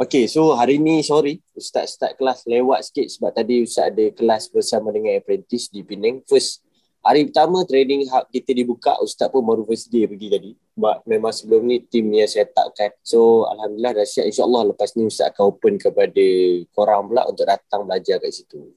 Okay, so hari ni sorry Ustaz start kelas lewat sikit sebab tadi Ustaz ada kelas bersama dengan apprentice di Penang. First, hari pertama training hub kita dibuka, Ustaz pun baru first day pergi tadi. Sebab memang sebelum ni tim yang saya takkan. So, Alhamdulillah dah siap insyaAllah lepas ni Ustaz akan open kepada korang pula untuk datang belajar kat situ.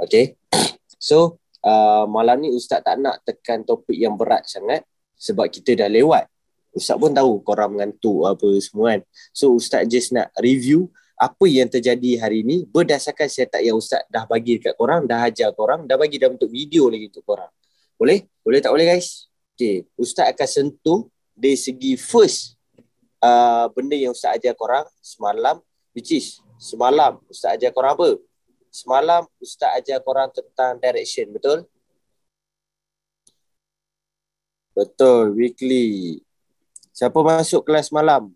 Okay, so uh, malam ni Ustaz tak nak tekan topik yang berat sangat sebab kita dah lewat Ustaz pun tahu korang mengantuk apa semua kan. So Ustaz just nak review apa yang terjadi hari ini berdasarkan setak yang Ustaz dah bagi dekat korang, dah ajar korang, dah bagi dalam bentuk video lagi untuk korang. Boleh? Boleh tak boleh guys? Okay. Ustaz akan sentuh dari segi first uh, benda yang Ustaz ajar korang semalam which is semalam Ustaz ajar korang apa? Semalam Ustaz ajar korang tentang direction, betul? Betul, weekly. Siapa masuk kelas malam?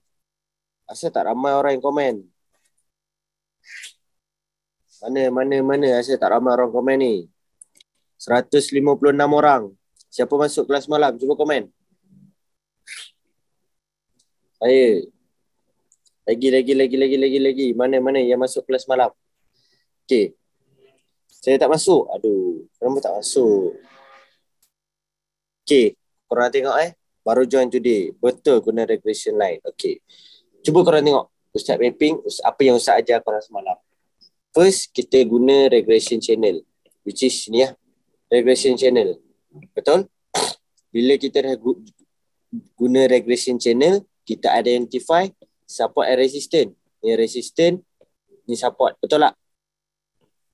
Asal tak ramai orang yang komen? Mana, mana, mana asal tak ramai orang komen ni? 156 orang. Siapa masuk kelas malam? Cuba komen. Saya. Lagi, lagi, lagi, lagi, lagi, lagi. Mana, mana yang masuk kelas malam? Okay. Saya tak masuk. Aduh, kenapa tak masuk? Okay, korang tengok eh baru join today betul guna regression line okey cuba korang tengok ustaz mapping apa yang ustaz ajar korang semalam first kita guna regression channel which is ni ya regression channel betul bila kita dah guna regression channel kita identify support and resistant ni resistant ni support betul tak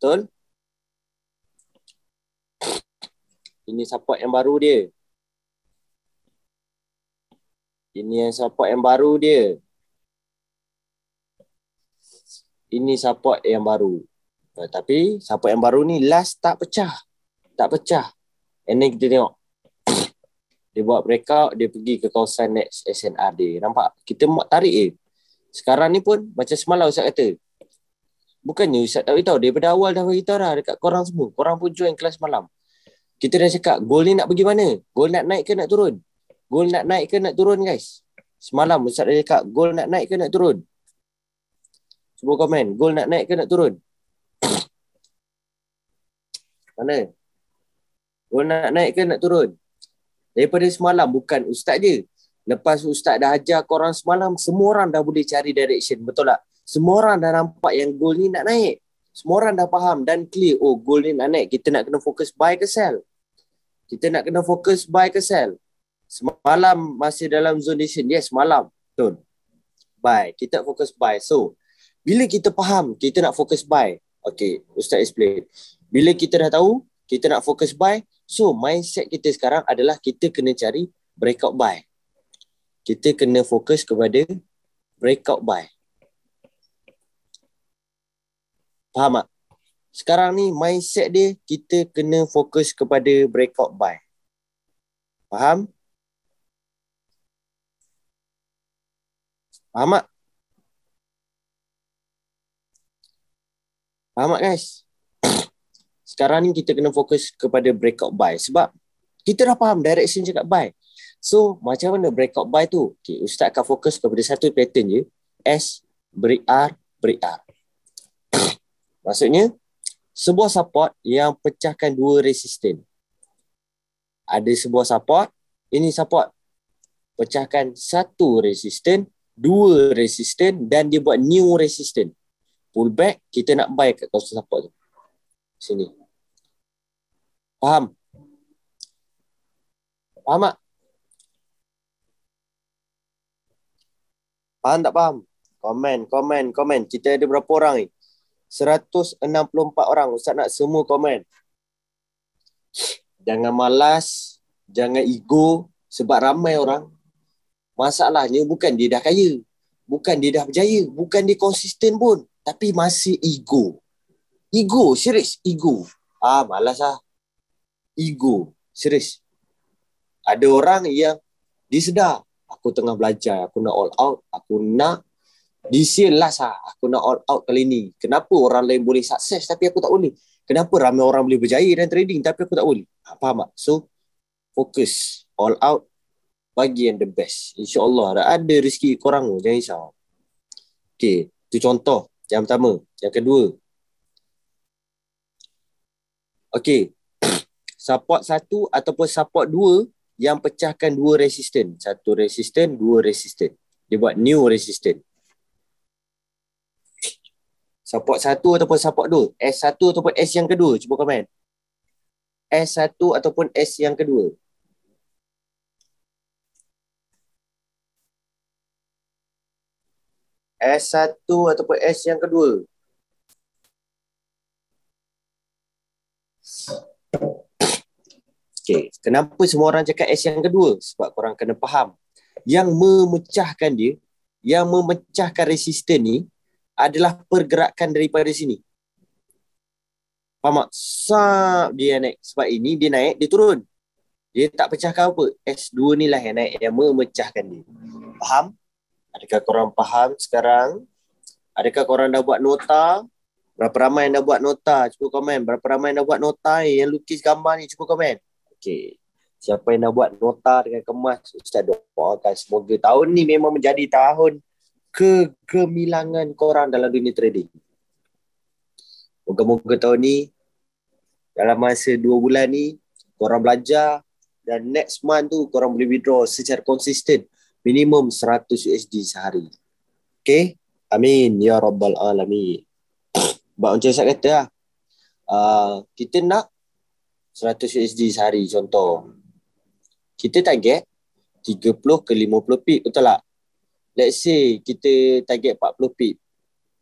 betul ini support yang baru dia ini yang support yang baru dia. Ini support yang baru. Uh, tapi support yang baru ni last tak pecah. Tak pecah. And then kita tengok. dia buat breakout, dia pergi ke kawasan next SNR dia. Nampak? Kita mak tarik dia. Sekarang ni pun macam semalam Ustaz kata. Bukannya Ustaz tak beritahu. Daripada awal dah beritahu dah dekat korang semua. Korang pun join kelas malam. Kita dah cakap goal ni nak pergi mana? Goal nak naik ke nak turun? Gol nak naik ke nak turun guys? Semalam Ustaz dah cakap gol nak naik ke nak turun? Cuba komen. Gol nak naik ke nak turun? Mana? Gol nak naik ke nak turun? Daripada semalam bukan Ustaz je. Lepas Ustaz dah ajar korang semalam, semua orang dah boleh cari direction. Betul tak? Semua orang dah nampak yang gol ni nak naik. Semua orang dah faham dan clear. Oh, gol ni nak naik. Kita nak kena fokus buy ke sell. Kita nak kena fokus buy ke sell. Semalam masih dalam zone decision. Yes, malam. Betul. Buy. Kita fokus buy. So, bila kita faham kita nak fokus buy. Okay, Ustaz explain. Bila kita dah tahu kita nak fokus buy. So, mindset kita sekarang adalah kita kena cari breakout buy. Kita kena fokus kepada breakout buy. Faham tak? Sekarang ni mindset dia kita kena fokus kepada breakout buy. Faham? Faham? Amat. Amat guys. Sekarang ni kita kena fokus kepada breakout buy sebab kita dah faham direction cakap buy. So macam mana breakout buy tu? Okay, Ustaz akan fokus kepada satu pattern je. S, break R, break R. Maksudnya, sebuah support yang pecahkan dua resisten. Ada sebuah support, ini support. Pecahkan satu resisten, dua resistant dan dia buat new resistant. Pullback, kita nak buy kat kawasan support tu. Sini. Faham? Faham tak? Faham tak faham? Komen, komen, komen. Kita ada berapa orang ni? 164 orang. Ustaz nak semua komen. Jangan malas. Jangan ego. Sebab ramai orang. Masalahnya bukan dia dah kaya. Bukan dia dah berjaya. Bukan dia konsisten pun. Tapi masih ego. Ego, serius. Ego. Ah, malas lah. Ego, serius. Ada orang yang dia sedar. Aku tengah belajar. Aku nak all out. Aku nak this year last lah. Aku nak all out kali ni. Kenapa orang lain boleh sukses tapi aku tak boleh? Kenapa ramai orang boleh berjaya dan trading tapi aku tak boleh? Ha, faham tak? So, fokus. All out, bagi yang the best. InsyaAllah dah ada rezeki korang tu. Jangan risau. Okey, tu contoh. Yang pertama. Yang kedua. Okey, support satu ataupun support dua yang pecahkan dua resisten. Satu resisten, dua resisten. Dia buat new resisten. Support satu ataupun support dua. S satu ataupun S yang kedua. Cuba komen. S satu ataupun S yang kedua. S1 ataupun S yang kedua. Okay. Kenapa semua orang cakap S yang kedua? Sebab korang kena faham. Yang memecahkan dia, yang memecahkan resisten ni adalah pergerakan daripada sini. Faham tak? Sup dia naik. Sebab ini dia naik, dia turun. Dia tak pecahkan apa. S2 ni lah yang naik, yang memecahkan dia. Faham? Adakah korang faham sekarang? Adakah korang dah buat nota? Berapa ramai yang dah buat nota? Cuba komen. Berapa ramai yang dah buat nota eh, yang lukis gambar ni? Cuba komen. Okey. Siapa yang dah buat nota dengan kemas? Ustaz doakan semoga tahun ni memang menjadi tahun kegemilangan korang dalam dunia trading. Moga-moga tahun ni dalam masa dua bulan ni korang belajar dan next month tu korang boleh withdraw secara konsisten minimum 100 USD sehari. Okay? Amin. Ya Rabbal Alami. Sebab macam saya kata lah, ah, kita nak 100 USD sehari contoh. Kita target 30 ke 50 pip betul tak? Let's say kita target 40 pip.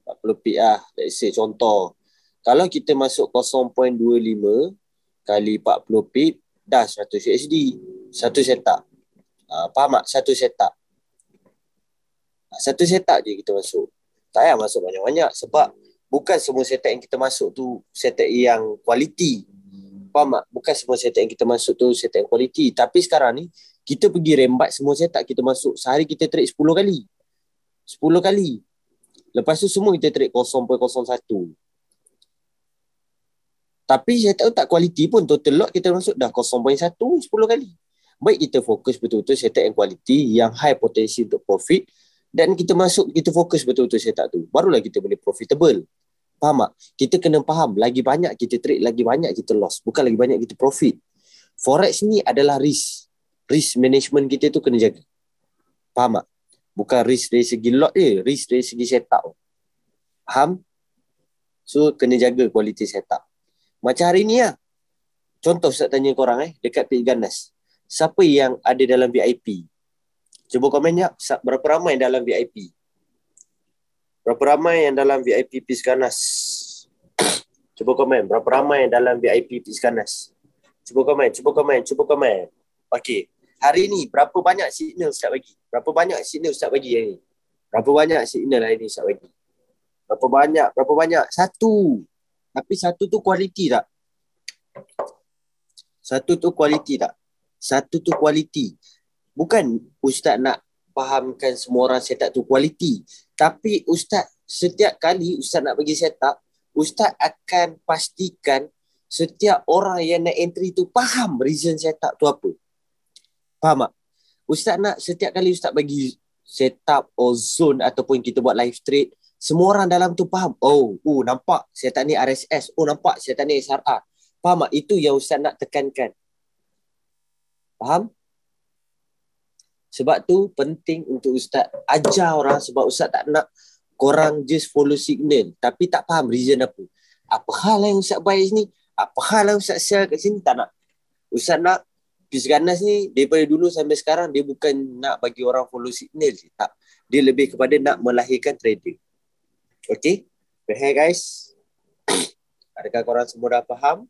40 pip lah. Let's say contoh. Kalau kita masuk 0.25 kali 40 pip, dah 100 USD. Satu setak uh, ah, faham tak? Satu setup. Ah, satu setup je kita masuk. Tak payah masuk banyak-banyak sebab bukan semua setup yang kita masuk tu setup yang kualiti. Faham tak? Bukan semua setup yang kita masuk tu setup yang kualiti. Tapi sekarang ni, kita pergi rembat semua setup kita masuk. Sehari kita trade 10 kali. 10 kali. Lepas tu semua kita trade 0.01. Tapi saya tahu tak kualiti pun total lot kita masuk dah 0.1 10 kali baik kita fokus betul-betul setak up yang quality yang high potensi untuk profit dan kita masuk kita fokus betul-betul setak tu barulah kita boleh profitable faham tak kita kena faham lagi banyak kita trade lagi banyak kita loss bukan lagi banyak kita profit forex ni adalah risk risk management kita tu kena jaga faham tak bukan risk dari segi lot je risk dari segi set faham so kena jaga kualiti setak up macam hari ni lah Contoh saya tanya korang eh dekat Pit Ganas siapa yang ada dalam VIP? Cuba komen ya, berapa ramai yang dalam VIP? Berapa ramai yang dalam VIP Piskanas? Cuba komen, berapa ramai yang dalam VIP Piskanas? Cuba komen, cuba komen, cuba komen. Okey, hari ni berapa banyak signal Ustaz bagi? Berapa banyak signal Ustaz bagi hari ni? Berapa banyak signal hari ni Ustaz bagi? Berapa banyak, berapa banyak? Satu. Tapi satu tu kualiti tak? Satu tu kualiti tak? satu tu kualiti bukan ustaz nak fahamkan semua orang set up tu kualiti tapi ustaz setiap kali ustaz nak bagi set up ustaz akan pastikan setiap orang yang nak entry tu faham reason set up tu apa faham tak ustaz nak setiap kali ustaz bagi set up or zone ataupun kita buat live trade semua orang dalam tu faham oh oh nampak set up ni RSS oh nampak set up ni SRA faham tak itu yang ustaz nak tekankan Faham? Sebab tu penting untuk ustaz ajar orang sebab ustaz tak nak korang just follow signal tapi tak faham reason apa. Apa hal yang ustaz buat sini? Apa hal yang ustaz share kat sini? Tak nak. Ustaz nak Peace Ganas ni daripada dulu sampai sekarang dia bukan nak bagi orang follow signal je. Tak. Dia lebih kepada nak melahirkan trader. Okay? Hey guys. Adakah korang semua dah faham?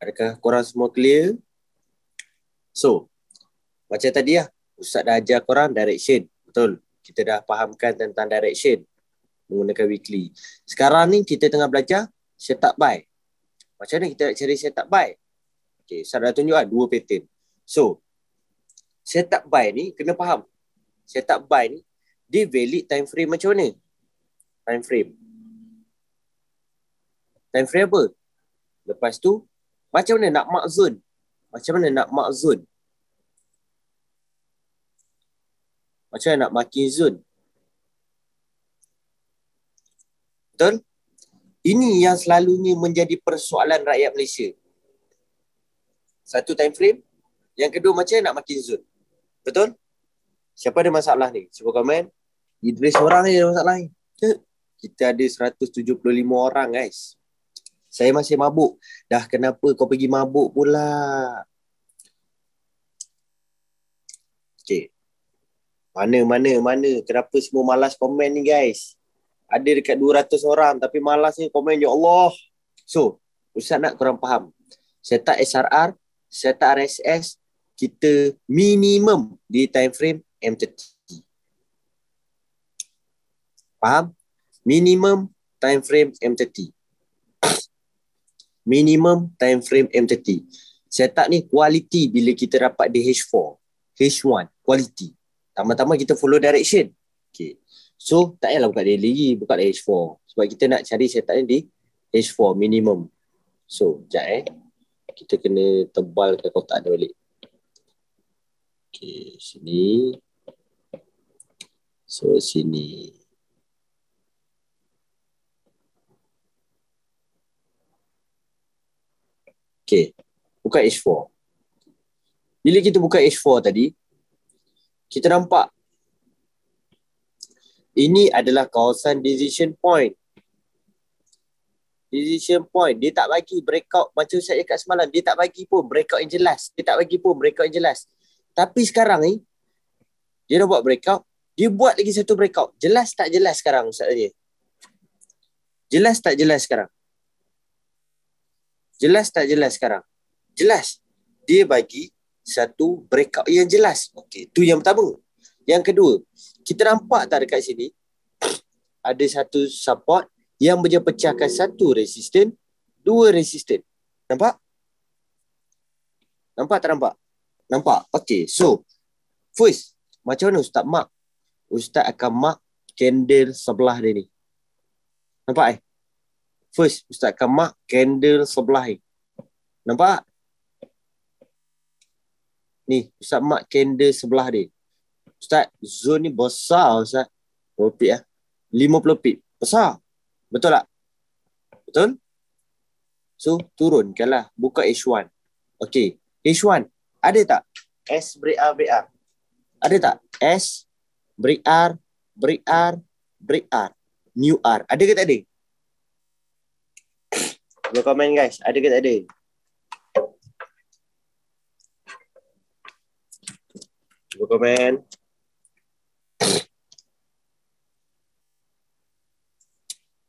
Adakah korang semua clear? So, macam tadi lah, Ustaz dah ajar korang direction. Betul? Kita dah fahamkan tentang direction menggunakan weekly. Sekarang ni kita tengah belajar set up buy. Macam mana kita nak cari up buy? Okay, saya dah tunjuk lah dua pattern. So, set up buy ni kena faham. up buy ni, dia valid time frame macam mana? Time frame. Time frame apa? Lepas tu, macam mana nak ma'zun? Macam mana nak ma'zun? Macam mana nak makin zun? Betul? Ini yang selalunya menjadi persoalan rakyat Malaysia. Satu time frame. Yang kedua macam mana nak makin zun? Betul? Siapa ada masalah ni? Cuba komen. Idris orang ni ada masalah ni. Kita ada 175 orang guys. Saya masih mabuk. Dah kenapa kau pergi mabuk pula? Okay. Mana, mana, mana? Kenapa semua malas komen ni guys? Ada dekat 200 orang tapi malas ni komen Ya Allah. So, Ustaz nak korang faham. Setak SRR, setak RSS, kita minimum di time frame M30. Faham? Minimum time frame M30 minimum time frame M30. Setup ni quality bila kita dapat di H4, H1, kualiti. Tambah-tambah kita follow direction. Okay. So, tak lah buka daily, buka H4. Sebab kita nak cari setup ni di H4 minimum. So, sekejap eh. Kita kena tebal tebalkan kotak ni balik. Okay, sini. So, sini. Okay. Buka H4. Bila kita buka H4 tadi, kita nampak ini adalah kawasan decision point. Decision point. Dia tak bagi breakout macam saya cakap semalam. Dia tak bagi pun breakout yang jelas. Dia tak bagi pun breakout yang jelas. Tapi sekarang ni, dia dah buat breakout. Dia buat lagi satu breakout. Jelas tak jelas sekarang Ustaz Jelas tak jelas sekarang? Jelas tak jelas sekarang? Jelas. Dia bagi satu breakout yang jelas. Okey, tu yang pertama. Yang kedua, kita nampak tak dekat sini ada satu support yang boleh pecahkan satu resisten, dua resisten. Nampak? Nampak tak nampak? Nampak? Okey, so first, macam mana Ustaz mark? Ustaz akan mark candle sebelah dia ni. Nampak eh? First Ustaz akan mark candle sebelah ni Nampak? Ni Ustaz mark candle sebelah dia Ustaz zone ni besar Ustaz 50 feet lah 50 feet Besar Betul tak? Betul? So turunkan lah Buka H1 Okay H1 Ada tak? S break R break R Ada tak? S Break R Break R Break R New R Ada ke tak ada? Boleh komen guys, ada ke tak ada? Boleh komen.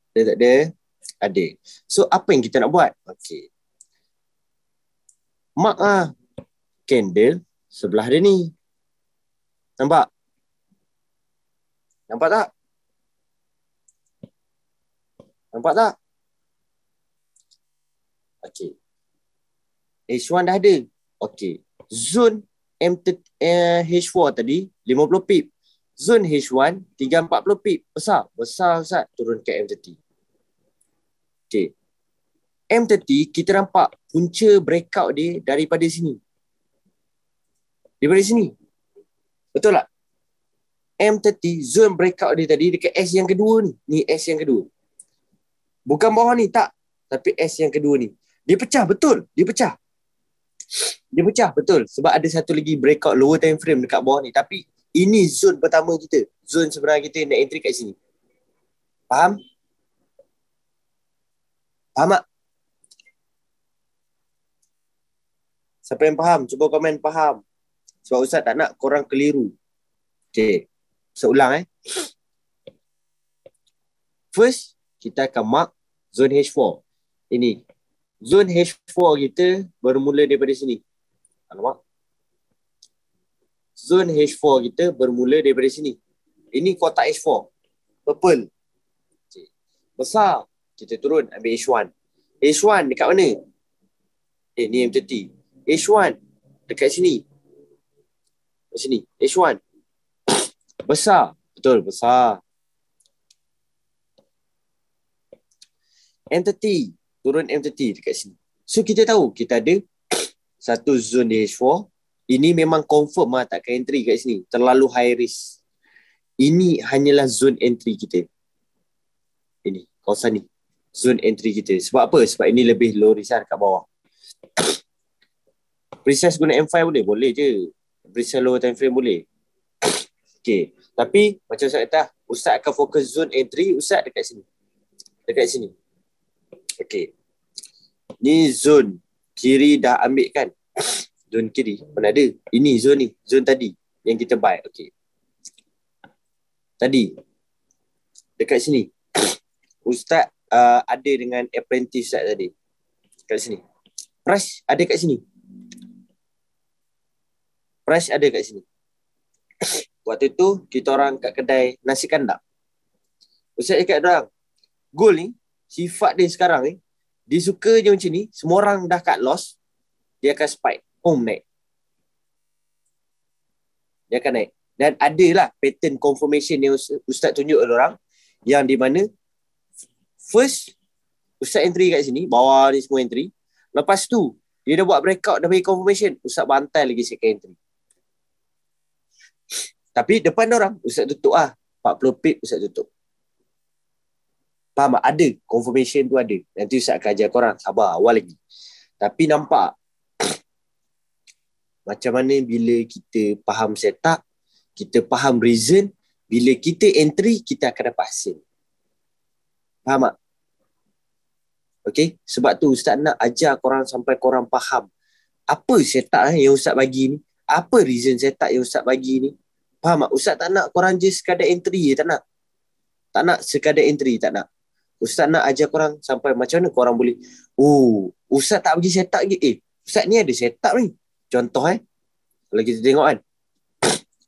Ada tak ada? Ada. So apa yang kita nak buat? Okay. Mak ah candle sebelah dia ni. Nampak? Nampak tak? Nampak tak? Okey, H1 dah ada. Okey, Zone M H4 eh, tadi 50 pip. Zone H1 340 pip. Besar. Besar Ustaz. Turun ke M30. Okay. M30 kita nampak punca breakout dia daripada sini. Daripada sini. Betul tak? M30 zone breakout dia tadi dekat S yang kedua ni. Ni S yang kedua. Bukan bawah ni tak. Tapi S yang kedua ni. Dia pecah betul, dia pecah. Dia pecah betul sebab ada satu lagi breakout lower time frame dekat bawah ni tapi ini zone pertama kita. Zone sebenar kita nak entry kat sini. Faham? Faham tak? Siapa yang faham? Cuba komen faham. Sebab Ustaz tak nak korang keliru. Okay. Seulang eh. First, kita akan mark zone H4. Ini, Zon H4 kita bermula daripada sini. Alamak. Zon H4 kita bermula daripada sini. Ini kotak H4. Purple. Okay. Besar. Kita turun ambil H1. H1 dekat mana? Eh ni m H1 dekat sini. Dekat sini. H1. besar. Betul besar. Entity turun M30 dekat sini. So kita tahu kita ada satu zon di H4. Ini memang confirm lah takkan entry kat sini. Terlalu high risk. Ini hanyalah zon entry kita. Ini, kawasan ni. Zone entry kita. Sebab apa? Sebab ini lebih low risk lah dekat bawah. Precise guna M5 boleh? Boleh je. Precise lower time frame boleh. Okay. Tapi macam saya kata, Ustaz akan fokus zone entry Ustaz dekat sini. Dekat sini. Okey. Ni zon kiri dah ambil kan? Zon kiri mana ada? Ini zon ni, zon tadi yang kita buy. Okey. Tadi dekat sini. Ustaz uh, ada dengan apprentice Ustaz tadi. Kat sini. Press ada kat sini. Press ada kat sini. Waktu tu kita orang kat kedai nasi kandar. Ustaz cakap orang, goal ni sifat dia sekarang ni, dia suka je macam ni, semua orang dah kat loss, dia akan spike, home naik. Dia akan naik. Dan ada lah pattern confirmation yang Ustaz tunjuk kepada orang, yang di mana, first, Ustaz entry kat sini, bawa ni semua entry, lepas tu, dia dah buat breakout, dah bagi confirmation, Ustaz bantai lagi second entry. Tapi depan orang, Ustaz tutup lah. 40 pip, Ustaz tutup. Faham tak? Ada. Confirmation tu ada. Nanti Ustaz akan ajar korang. Sabar. Awal lagi. Tapi nampak macam mana bila kita faham setup, kita faham reason, bila kita entry, kita akan dapat hasil. Faham tak? Okay? Sebab tu Ustaz nak ajar korang sampai korang faham apa setup eh, yang Ustaz bagi ni. Apa reason setup yang Ustaz bagi ni. Faham tak? Ustaz tak nak korang je sekadar entry je. Tak nak. Tak nak sekadar entry. Tak nak. Ustaz nak ajar korang sampai macam mana korang boleh Oh, Ustaz tak pergi set up je Eh, Ustaz ni ada set up ni Contoh eh Kalau kita tengok kan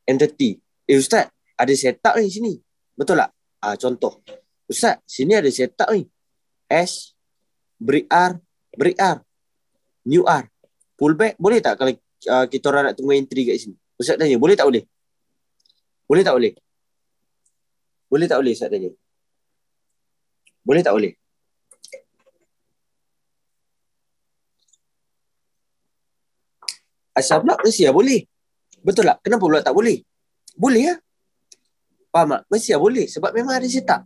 Entity Eh Ustaz, ada set up ni sini Betul tak? Ah, contoh Ustaz, sini ada set up ni S Break R Break R New R Pullback boleh tak kalau uh, kita orang nak tunggu entry kat sini? Ustaz tanya, boleh tak boleh? Boleh tak boleh? Boleh tak boleh Ustaz tanya? Boleh tak boleh? Asal pula mesti lah boleh. Betul tak? Kenapa pula tak boleh? Boleh lah. Faham tak? Mesti lah boleh. Sebab memang ada setak.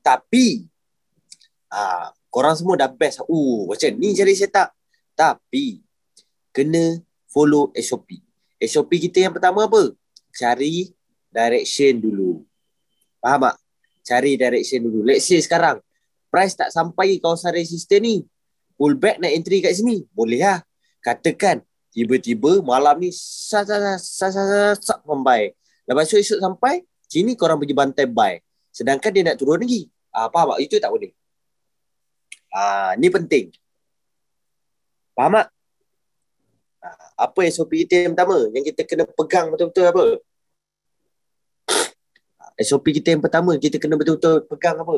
Tapi, ah, korang semua dah best. Uh, macam ni jadi setak. Tapi, kena follow SOP. SOP kita yang pertama apa? Cari direction dulu. Faham tak? cari direction dulu. Let's say sekarang, price tak sampai kawasan resistor ni, pullback nak entry kat sini, boleh lah. Katakan, tiba-tiba malam ni, sat, sat, sat, sat, sat, sat, sampai. Lepas tu esok sampai, sini korang pergi bantai buy. Sedangkan dia nak turun lagi. Ah, faham Itu tak boleh. Ah, ni penting. Faham tak? Ah, apa SOP item yang pertama? Yang kita kena pegang betul-betul apa? SOP kita yang pertama kita kena betul-betul pegang apa?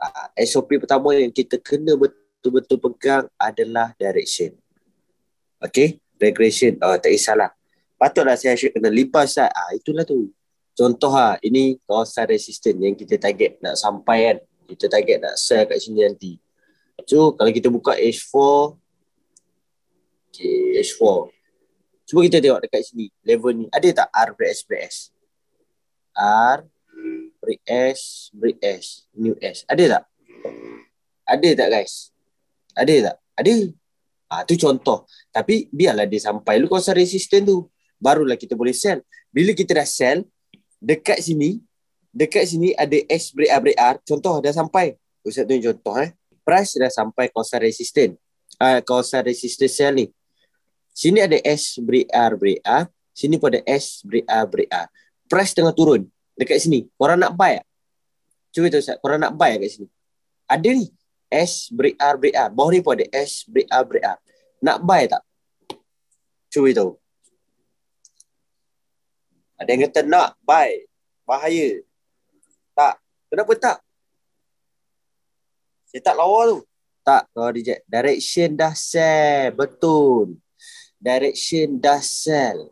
Uh, ah, SOP pertama yang kita kena betul-betul pegang adalah direction. Okay? Regression. Uh, tak salah. Patutlah saya asyik kena lipas lah. Uh, itulah tu. Contoh lah. Ini kawasan resisten yang kita target nak sampai kan. Kita target nak sell kat sini nanti. So, kalau kita buka H4. Okay, H4. Cuba kita tengok dekat sini level ni ada tak R break S break S. R break S break S new S. Ada tak? Ada tak guys? Ada tak? Ada. Ah ha, tu contoh. Tapi biarlah dia sampai lu kuasa resisten tu. Barulah kita boleh sell. Bila kita dah sell dekat sini dekat sini ada S break R break R contoh dah sampai. Ustaz tunjuk contoh eh. Price dah sampai kuasa resisten. Ah uh, kuasa resisten sell ni. Sini ada S beri A beri A. Sini pun ada S beri A beri A. Press tengah turun. Dekat sini. Korang nak buy tak? Cuba tu Ustaz. Korang nak buy kat sini. Ada ni. S beri A beri A. Bawah ni pun ada S beri A beri A. Nak buy tak? Cuba tu. Ada yang kata nak buy. Bahaya. Tak. Kenapa tak? Saya tak lawa tu. Tak kau reject. Direction dah set. Betul direction dah sell.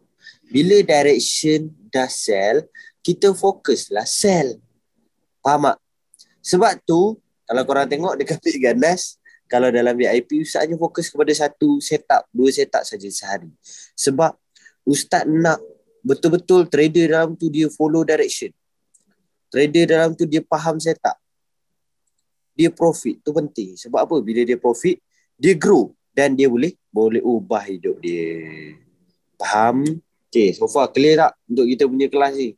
Bila direction dah sell, kita fokuslah sell. Faham tak? Sebab tu, kalau korang tengok dekat Pik Ganas, kalau dalam VIP, Ustaz hanya fokus kepada satu setup, dua setup saja sehari. Sebab Ustaz nak betul-betul trader dalam tu dia follow direction. Trader dalam tu dia faham setup. Dia profit, tu penting. Sebab apa? Bila dia profit, dia grow dan dia boleh boleh ubah hidup dia. Faham? Okay, so far clear tak untuk kita punya kelas ni?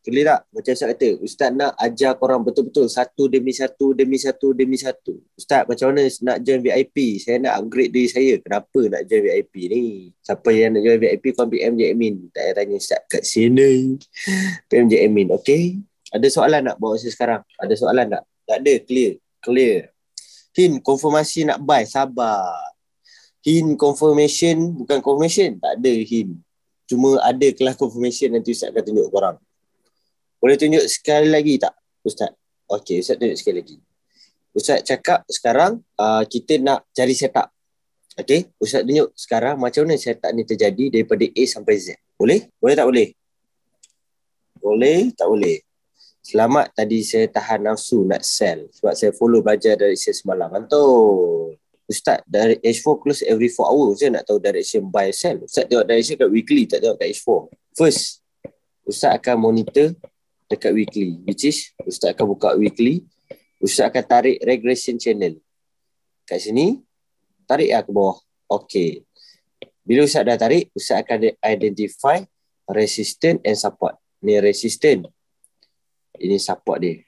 Clear tak? Macam saya kata, Ustaz nak ajar korang betul-betul satu demi satu, demi satu, demi satu. Ustaz, macam mana nak join VIP? Saya nak upgrade diri saya. Kenapa nak join VIP ni? Siapa yang nak join VIP, korang PM je admin. Tak payah tanya Ustaz kat sini. PM je admin, okay? Ada soalan nak bawa saya sekarang? Ada soalan tak? Tak ada, clear. Clear. Hin confirmation nak buy sabar. Hin confirmation bukan confirmation, tak ada hin. Cuma ada kelas confirmation nanti Ustaz akan tunjuk korang. Boleh tunjuk sekali lagi tak Ustaz? okay, Ustaz tunjuk sekali lagi. Ustaz cakap sekarang uh, kita nak cari setup. Okay, Ustaz tunjuk sekarang macam mana setup ni terjadi daripada A sampai Z. Boleh? Boleh tak boleh? Boleh tak boleh? Selamat tadi saya tahan nafsu nak sell sebab saya follow belajar dari saya semalam. Mantul. Ustaz, dari H4 close every 4 hours saya nak tahu direction buy sell. Ustaz tengok direction kat weekly, tak tengok kat H4. First, Ustaz akan monitor dekat weekly which is Ustaz akan buka weekly. Ustaz akan tarik regression channel. Kat sini, tarik lah ke bawah. Okay. Bila Ustaz dah tarik, Ustaz akan identify resistance and support. Ni resistance ini support dia.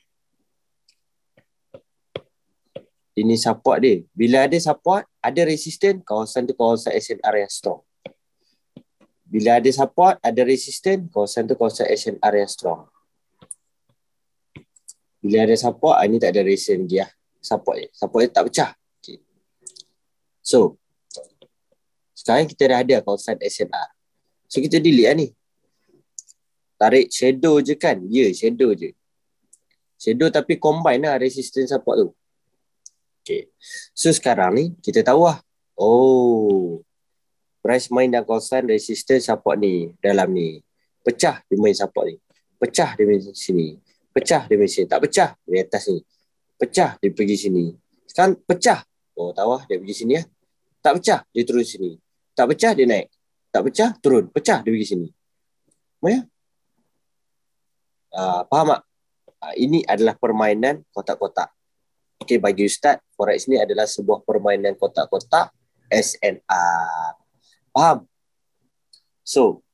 Ini support dia. Bila ada support, ada resisten. kawasan tu kawasan SNR area strong. Bila ada support, ada resisten. kawasan tu kawasan SNR area strong. Bila ada support, ah, ini tak ada resisten dia. Ah. Support dia. Support dia tak pecah. Okay. So, sekarang kita dah ada kawasan SNR. So, kita delete lah ni. Tarik shadow je kan? Ya, yeah, shadow je. Shadow tapi combine lah resistance support tu. Okay. So sekarang ni kita tahu lah. Oh. Price main dan constant resistance support ni dalam ni. Pecah di main support ni. Pecah di main sini. Pecah di main sini. Tak pecah di atas ni. Pecah di pergi sini. Sekarang pecah. Oh tahu lah dia pergi sini lah. Tak pecah dia turun sini. Tak pecah dia naik. Tak pecah turun. Pecah dia pergi sini. Maya? Uh, ah, faham tak? Ha, ini adalah permainan kotak-kotak. Okey, bagi Ustaz, Forex ni adalah sebuah permainan kotak-kotak SNR. Faham? So,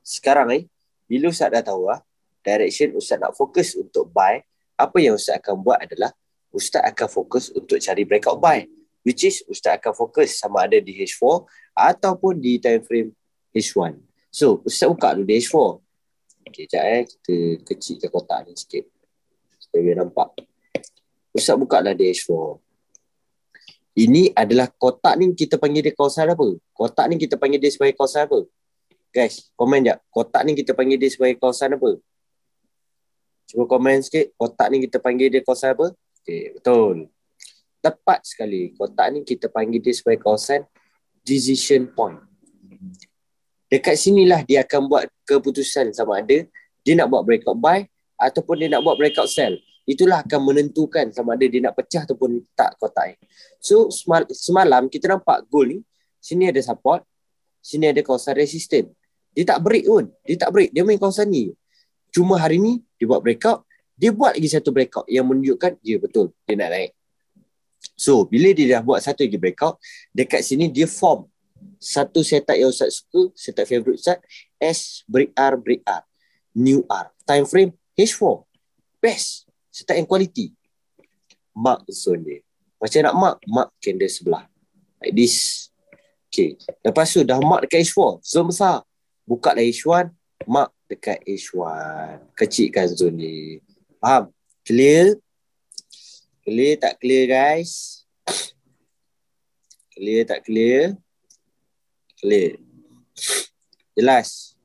sekarang ni, eh, bila Ustaz dah tahu lah, direction Ustaz nak fokus untuk buy, apa yang Ustaz akan buat adalah Ustaz akan fokus untuk cari breakout buy. Which is, Ustaz akan fokus sama ada di H4 ataupun di time frame H1. So, Ustaz buka dulu di H4. Okay, sekejap eh. Kita kecilkan kotak ni sikit. Saya nampak. Ustaz buka lah dashboard. Ini adalah kotak ni kita panggil dia kawasan apa? Kotak ni kita panggil dia sebagai kawasan apa? Guys, komen jap. Kotak ni kita panggil dia sebagai kawasan apa? Cuba komen sikit. Kotak ni kita panggil dia kawasan apa? Okay, betul. Tepat sekali. Kotak ni kita panggil dia sebagai kawasan decision point. Dekat sinilah dia akan buat keputusan sama ada dia nak buat breakout buy ataupun dia nak buat breakout sell itulah akan menentukan sama ada dia nak pecah ataupun tak kotak eh. so semal- semalam kita nampak gold ni sini ada support sini ada kawasan resistant dia tak break pun dia tak break dia main kawasan ni cuma hari ni dia buat breakout dia buat lagi satu breakout yang menunjukkan dia ya, betul dia nak naik so bila dia dah buat satu lagi breakout dekat sini dia form satu setup yang Ustaz suka, setup favorite Ustaz S, break R, break R New R, time frame H4 best start and quality mark zone dia macam nak mark mark candle sebelah like this okay lepas tu dah mark dekat H4 zone besar buka lah H1 mark dekat H1 kecilkan zone ni faham clear clear tak clear guys clear tak clear clear jelas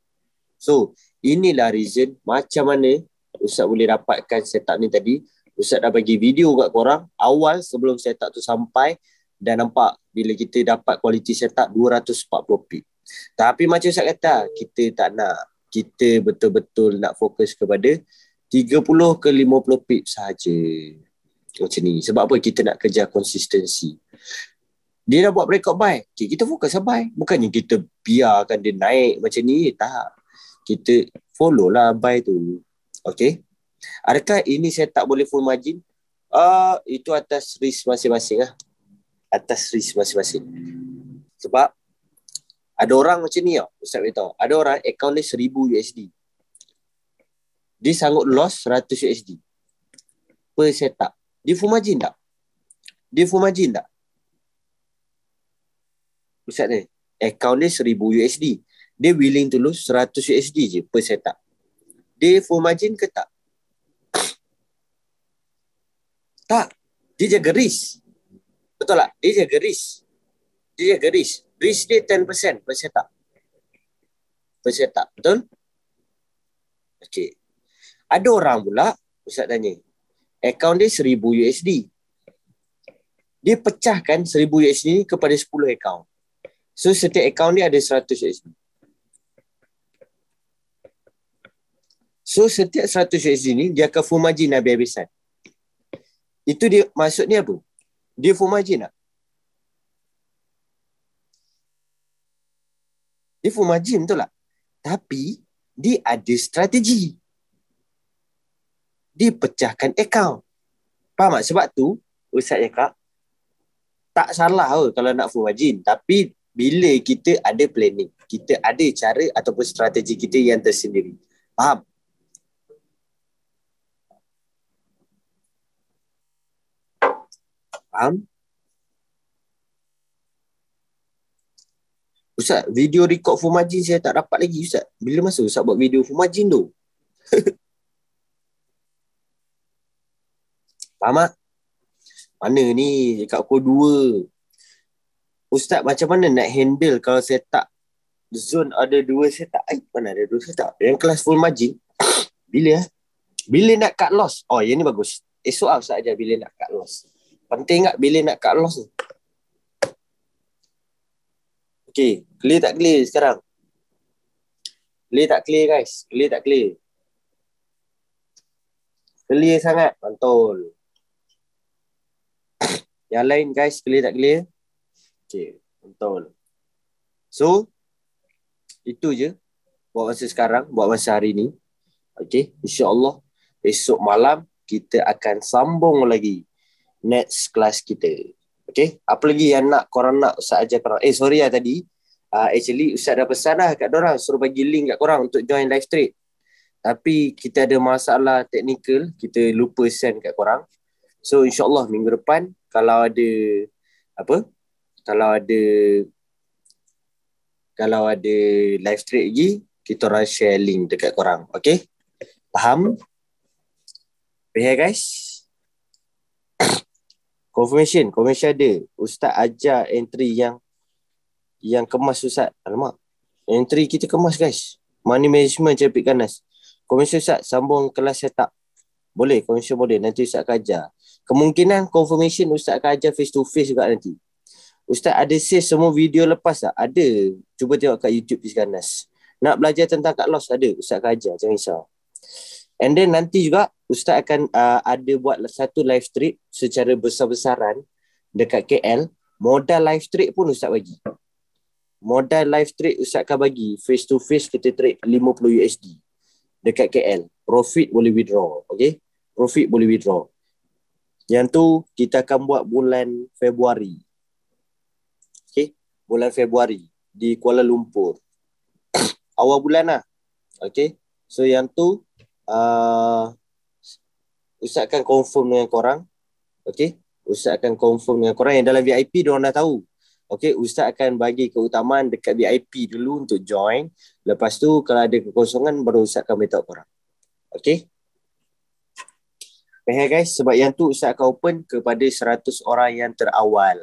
so inilah reason macam mana Ustaz boleh dapatkan setup ni tadi Ustaz dah bagi video kat korang Awal sebelum setup tu sampai Dan nampak bila kita dapat kualiti setup 240 bit Tapi macam Ustaz kata Kita tak nak Kita betul-betul nak fokus kepada 30 ke 50 bit saja Macam ni Sebab apa kita nak kerja konsistensi dia dah buat rekod buy. Okay, kita fokus lah buy. Bukannya kita biarkan dia naik macam ni. Tak. Kita follow lah buy tu. Okay, Adakah ini saya tak boleh full margin? Uh, itu atas risk masing-masing lah. Atas risk masing-masing. Sebab ada orang macam ni oh, Ustaz tahu. Ada orang account dia seribu USD. Dia sanggup loss seratus USD. Per setup. Dia full margin tak? Dia full margin tak? Ustaz ni, account dia seribu USD. Dia willing to lose seratus USD je per setup dia full margin ke tak? tak. Dia jaga risk. Betul tak? Dia jaga risk. Dia jaga risk. Risk dia 10% per setup. Per setup. Betul? okey Ada orang pula, Ustaz tanya, account dia 1000 USD. Dia pecahkan 1000 USD ni kepada 10 account. So setiap account dia ada 100 USD. So setiap 100 SG ni dia akan fumaji Nabi habisan. Itu dia maksudnya apa? Dia fumaji tak? Dia fumaji betul tak? Tapi dia ada strategi. Dia pecahkan akaun. Faham tak? Sebab tu Ustaz cakap tak salah oh, kalau nak fumaji. Tapi bila kita ada planning, kita ada cara ataupun strategi kita yang tersendiri. Faham? faham? Ustaz, video record Fumajin saya tak dapat lagi Ustaz. Bila masa Ustaz buat video Fumajin tu? faham tak? Mana ni? Cakap aku dua. Ustaz, macam mana nak handle kalau saya tak zone ada dua saya tak ai mana ada dua saya tak yang kelas full margin bila bila nak cut loss oh yang ni bagus esok ah ustaz ajar bila nak cut loss Penting tak bila nak cut loss tu? Okay, clear tak clear sekarang? Clear tak clear guys? Clear tak clear? Clear sangat, mantul. Yang lain guys, clear tak clear? Okay, mantul. So, itu je buat masa sekarang, buat masa hari ni. Okay, insyaAllah esok malam kita akan sambung lagi next class kita. Okay, apa lagi yang nak korang nak Ustaz ajar korang? Eh, sorry lah tadi. Uh, actually, Ustaz dah pesan lah kat orang suruh bagi link kat korang untuk join live trade. Tapi kita ada masalah teknikal, kita lupa send kat korang. So, insyaAllah minggu depan kalau ada apa? Kalau ada kalau ada live trade lagi, kita orang share link dekat korang. Okay? Faham? Okay, guys confirmation confirmation ada ustaz ajar entry yang yang kemas ustaz alamak entry kita kemas guys money management cepat ganas confirmation ustaz sambung kelas setup boleh confirmation boleh nanti ustaz akan ajar kemungkinan confirmation ustaz akan ajar face to face juga nanti ustaz ada save semua video lepas tak ada cuba tengok kat youtube Fiz Ganas nak belajar tentang kat loss ada ustaz akan ajar jangan risau And then nanti juga Ustaz akan uh, ada buat satu live trip secara besar-besaran dekat KL. Modal live trip pun Ustaz bagi. Modal live trip Ustaz akan bagi face to face kita trade 50 USD dekat KL. Profit boleh withdraw. Okay? Profit boleh withdraw. Yang tu kita akan buat bulan Februari. Okay? Bulan Februari di Kuala Lumpur. Awal bulan lah. Okay? So yang tu uh, ah, Ustaz akan confirm dengan korang Okay Ustaz akan confirm dengan korang Yang dalam VIP diorang dah tahu Okay Ustaz akan bagi keutamaan dekat VIP dulu Untuk join Lepas tu kalau ada kekosongan Baru Ustaz akan beritahu korang Okay Okay guys Sebab yang tu Ustaz akan open Kepada 100 orang yang terawal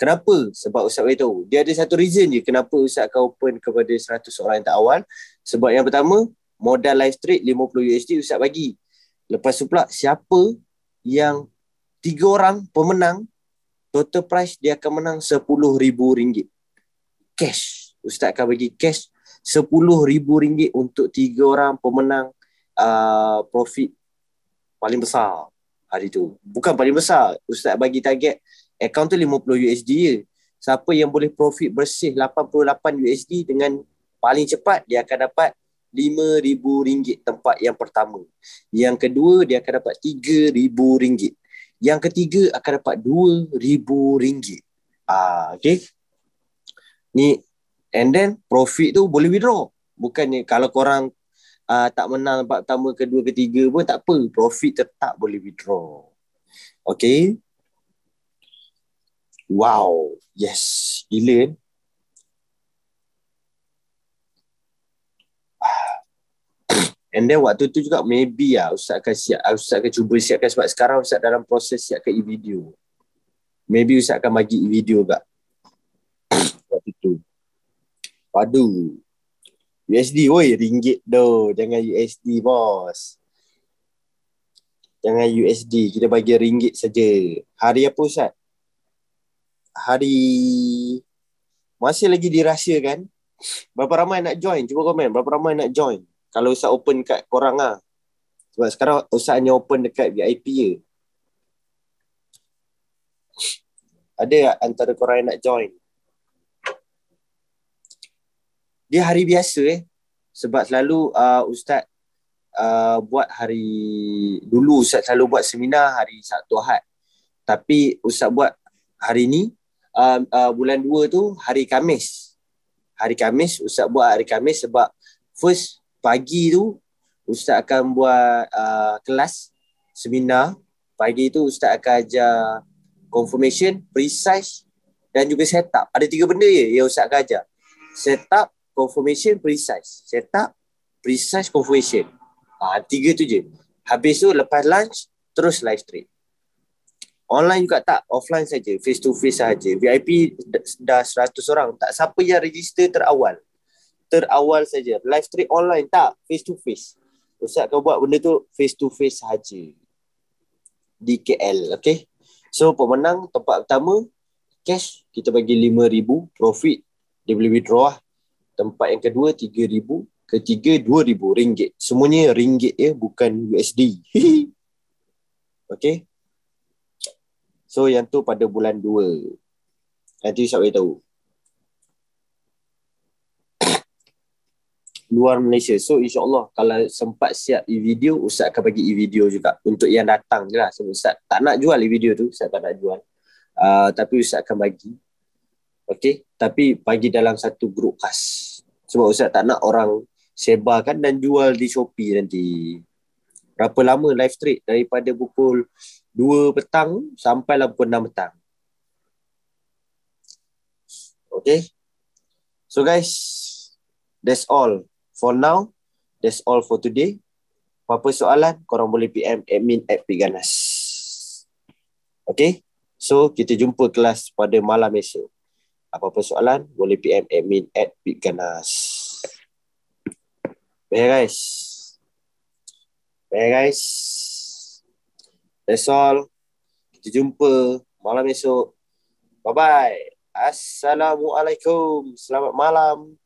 Kenapa? Sebab Ustaz beritahu. Dia ada satu reason je kenapa Ustaz akan open kepada 100 orang yang tak awal. Sebab yang pertama, modal live trade 50 USD Ustaz bagi. Lepas tu pula siapa yang tiga orang pemenang total price dia akan menang RM10,000 cash. Ustaz akan bagi cash RM10,000 untuk tiga orang pemenang uh, profit paling besar hari tu. Bukan paling besar, Ustaz bagi target account tu 50 USD je. Siapa yang boleh profit bersih 88 USD dengan paling cepat dia akan dapat RM5,000 tempat yang pertama. Yang kedua, dia akan dapat RM3,000. Yang ketiga, akan dapat RM2,000. Ah, okay. Ni, and then profit tu boleh withdraw. Bukannya kalau korang uh, tak menang tempat pertama, kedua, ketiga pun tak apa. Profit tetap boleh withdraw. Okay. Wow. Yes. Gila kan? And then waktu tu juga maybe lah Ustaz akan siap, Ustaz akan cuba siapkan sebab sekarang Ustaz dalam proses siapkan e-video. Maybe Ustaz akan bagi e-video kat waktu tu. Padu. USD, woi ringgit doh. Jangan USD, bos. Jangan USD. Kita bagi ringgit saja. Hari apa Ustaz? Hari... Masih lagi dirahsiakan. Berapa ramai nak join? Cuba komen. Berapa ramai nak join? kalau Ustaz open kat korang lah. Sebab sekarang Ustaz hanya open dekat VIP je. Ada tak antara korang yang nak join? Dia hari biasa eh. Sebab selalu uh, Ustaz uh, buat hari... Dulu Ustaz selalu buat seminar hari Sabtu Ahad. Tapi Ustaz buat hari ni. Uh, uh, bulan dua tu hari Kamis. Hari Kamis, Ustaz buat hari Kamis sebab first pagi tu ustaz akan buat uh, kelas seminar pagi tu ustaz akan ajar confirmation precise dan juga setup ada tiga benda je yang ustaz akan ajar setup confirmation precise setup precise confirmation ah tiga tu je habis tu lepas lunch terus live stream online juga tak offline saja face to face saja VIP dah seratus orang tak siapa yang register terawal terawal saja. Live stream online tak, face to face. Ustaz kau buat benda tu face to face saja. Di KL, okey. So pemenang tempat pertama cash kita bagi 5000 profit dia boleh withdraw lah. Tempat yang kedua 3000, ketiga dua ribu ringgit. Semuanya ringgit ya, bukan USD. okey. So yang tu pada bulan dua, Nanti saya boleh tahu. luar Malaysia. So insyaAllah kalau sempat siap e-video, Ustaz akan bagi e-video juga untuk yang datang je lah. So, Ustaz tak nak jual e-video tu, Ustaz tak nak jual. Uh, tapi Ustaz akan bagi. Okay? Tapi bagi dalam satu grup khas. Sebab Ustaz tak nak orang sebarkan dan jual di Shopee nanti. Berapa lama live trade daripada pukul 2 petang sampai pukul 6 petang. Okay? So guys, that's all. For now, that's all for today. Apa-apa soalan, korang boleh PM admin at Piganas. Okay? So, kita jumpa kelas pada malam esok. Apa-apa soalan, boleh PM admin at Piganas. Baik, guys. Baik, guys. That's all. Kita jumpa malam esok. Bye-bye. Assalamualaikum. Selamat malam.